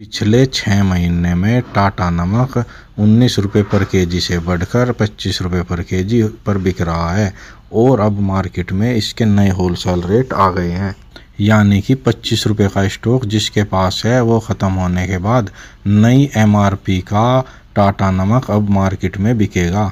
पिछले छः महीने में टाटा नमक उन्नीस रुपये पर के.जी से बढ़कर पच्चीस रुपये पर के.जी पर बिक रहा है और अब मार्केट में इसके नए होलसेल रेट आ गए हैं यानी कि पच्चीस रुपये का स्टॉक जिसके पास है वो ख़त्म होने के बाद नई एमआरपी का टाटा नमक अब मार्केट में बिकेगा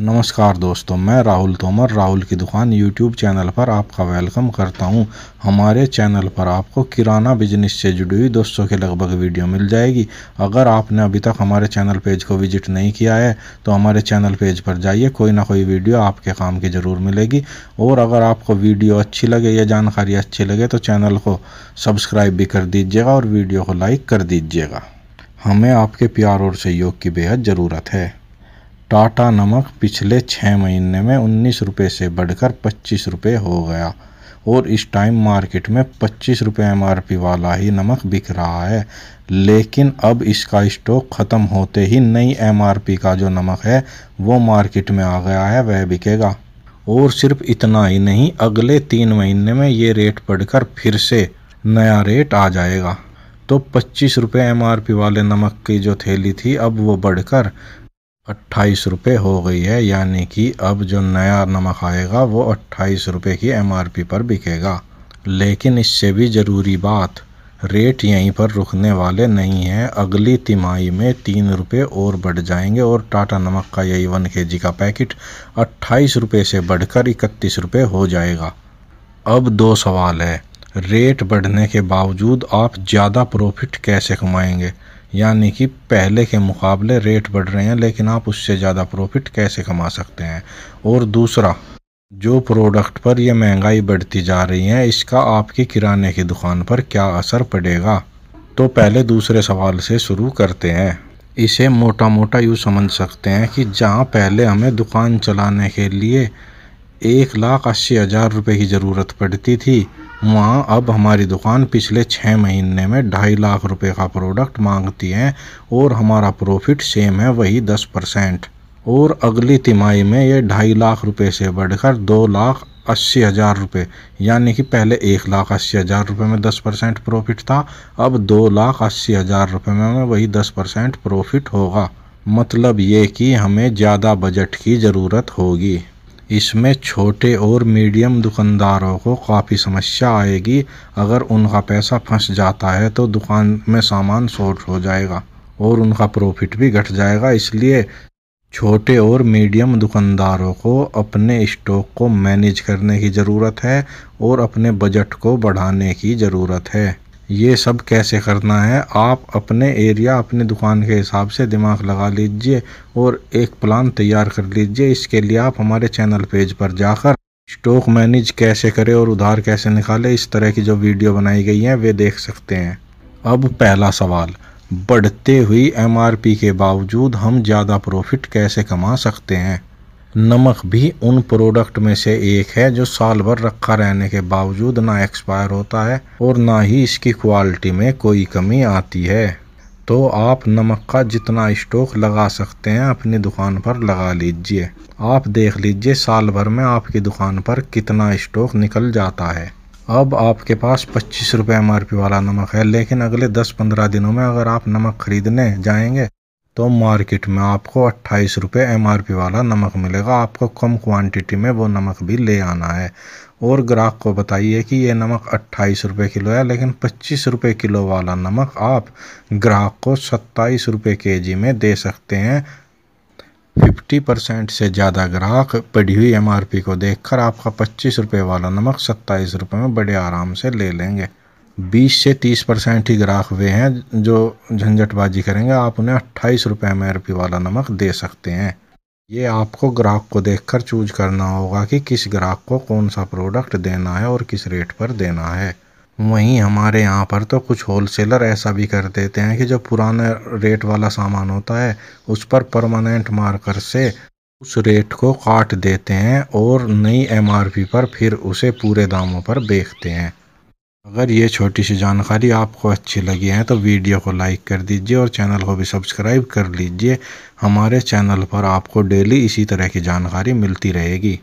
नमस्कार दोस्तों मैं राहुल तोमर राहुल की दुकान यूट्यूब चैनल पर आपका वेलकम करता हूं हमारे चैनल पर आपको किराना बिजनेस से जुड़ी हुई दोस्तों के लगभग वीडियो मिल जाएगी अगर आपने अभी तक हमारे चैनल पेज को विजिट नहीं किया है तो हमारे चैनल पेज पर जाइए कोई ना कोई वीडियो आपके काम की ज़रूर मिलेगी और अगर आपको वीडियो अच्छी लगे या जानकारी अच्छी लगे तो चैनल को सब्सक्राइब भी कर दीजिएगा और वीडियो को लाइक कर दीजिएगा हमें आपके प्यार और सहयोग की बेहद ज़रूरत है टाटा नमक पिछले छः महीने में उन्नीस रुपये से बढ़कर पच्चीस रुपये हो गया और इस टाइम मार्केट में पच्चीस रुपये एम वाला ही नमक बिक रहा है लेकिन अब इसका स्टॉक ख़त्म होते ही नई एम का जो नमक है वो मार्केट में आ गया है वह बिकेगा और सिर्फ इतना ही नहीं अगले तीन महीने में ये रेट पढ़कर फिर से नया रेट आ जाएगा तो पच्चीस रुपये एम वाले नमक की जो थैली थी अब वो बढ़कर अट्ठाईस रुपये हो गई है यानी कि अब जो नया नमक आएगा वो अट्ठाईस रुपये की एमआरपी पर बिकेगा लेकिन इससे भी ज़रूरी बात रेट यहीं पर रुकने वाले नहीं हैं अगली तिमाही में तीन रुपये और बढ़ जाएंगे और टाटा नमक का यही वन के जी का पैकेट अट्ठाईस रुपये से बढ़कर इकतीस रुपये हो जाएगा अब दो सवाल है रेट बढ़ने के बावजूद आप ज़्यादा प्रॉफिट कैसे कमाएंगे यानी कि पहले के मुकाबले रेट बढ़ रहे हैं लेकिन आप उससे ज़्यादा प्रॉफिट कैसे कमा सकते हैं और दूसरा जो प्रोडक्ट पर यह महंगाई बढ़ती जा रही है इसका आपकी किराने की दुकान पर क्या असर पड़ेगा तो पहले दूसरे सवाल से शुरू करते हैं इसे मोटा मोटा यूँ समझ सकते हैं कि जहाँ पहले हमें दुकान चलाने के लिए एक लाख अस्सी हज़ार रुपये की ज़रूरत पड़ती थी वहाँ अब हमारी दुकान पिछले छः महीने में ढाई लाख रुपए का प्रोडक्ट मांगती है और हमारा प्रॉफिट सेम है वही दस परसेंट और अगली तिमाही में ये ढाई लाख रुपए से बढ़कर दो लाख अस्सी हज़ार रुपये यानी कि पहले एक लाख अस्सी हज़ार रुपये में दस परसेंट प्रॉफिट था अब दो लाख अस्सी हज़ार रुपये में वही दस परसेंट प्रॉफिट होगा मतलब ये कि हमें ज़्यादा बजट की ज़रूरत होगी इसमें छोटे और मीडियम दुकानदारों को काफ़ी समस्या आएगी अगर उनका पैसा फंस जाता है तो दुकान में सामान शॉर्ट हो जाएगा और उनका प्रॉफिट भी घट जाएगा इसलिए छोटे और मीडियम दुकानदारों को अपने स्टॉक को मैनेज करने की ज़रूरत है और अपने बजट को बढ़ाने की ज़रूरत है ये सब कैसे करना है आप अपने एरिया अपने दुकान के हिसाब से दिमाग लगा लीजिए और एक प्लान तैयार कर लीजिए इसके लिए आप हमारे चैनल पेज पर जाकर स्टॉक मैनेज कैसे करें और उधार कैसे निकालें इस तरह की जो वीडियो बनाई गई है वे देख सकते हैं अब पहला सवाल बढ़ते हुई एमआरपी के बावजूद हम ज़्यादा प्रॉफिट कैसे कमा सकते हैं नमक भी उन प्रोडक्ट में से एक है जो साल भर रखा रहने के बावजूद ना एक्सपायर होता है और ना ही इसकी क्वालिटी में कोई कमी आती है तो आप नमक का जितना स्टॉक लगा सकते हैं अपनी दुकान पर लगा लीजिए आप देख लीजिए साल भर में आपकी दुकान पर कितना स्टॉक निकल जाता है अब आपके पास पच्चीस रुपये एम वाला नमक है लेकिन अगले दस पंद्रह दिनों में अगर आप नमक ख़रीदने जाएंगे तो मार्केट में आपको अट्ठाईस रुपये एम वाला नमक मिलेगा आपको कम क्वांटिटी में वो नमक भी ले आना है और ग्राहक को बताइए कि ये नमक अट्ठाईस रुपये किलो है लेकिन पच्चीस रुपये किलो वाला नमक आप ग्राहक को सत्ताईस रुपये के जी में दे सकते हैं फिफ्टी परसेंट से ज़्यादा ग्राहक बढ़ी हुई एमआरपी को देखकर आपका पच्चीस रुपये वाला नमक सत्ताईस रुपये में बड़े आराम से ले लेंगे बीस से तीस परसेंट ही ग्राहक वे हैं जो झंझटबाजी करेंगे आप उन्हें अट्ठाईस रुपये एम आर पी वाला नमक दे सकते हैं ये आपको ग्राहक को देखकर चूज करना होगा कि किस ग्राहक को कौन सा प्रोडक्ट देना है और किस रेट पर देना है वहीं हमारे यहाँ पर तो कुछ होलसेलर ऐसा भी कर देते हैं कि जो पुराने रेट वाला सामान होता है उस पर परमानेंट मार्कर से उस रेट को काट देते हैं और नई एमआरपी पर फिर उसे पूरे दामों पर बेचते हैं अगर ये छोटी सी जानकारी आपको अच्छी लगी है तो वीडियो को लाइक कर दीजिए और चैनल को भी सब्सक्राइब कर लीजिए हमारे चैनल पर आपको डेली इसी तरह की जानकारी मिलती रहेगी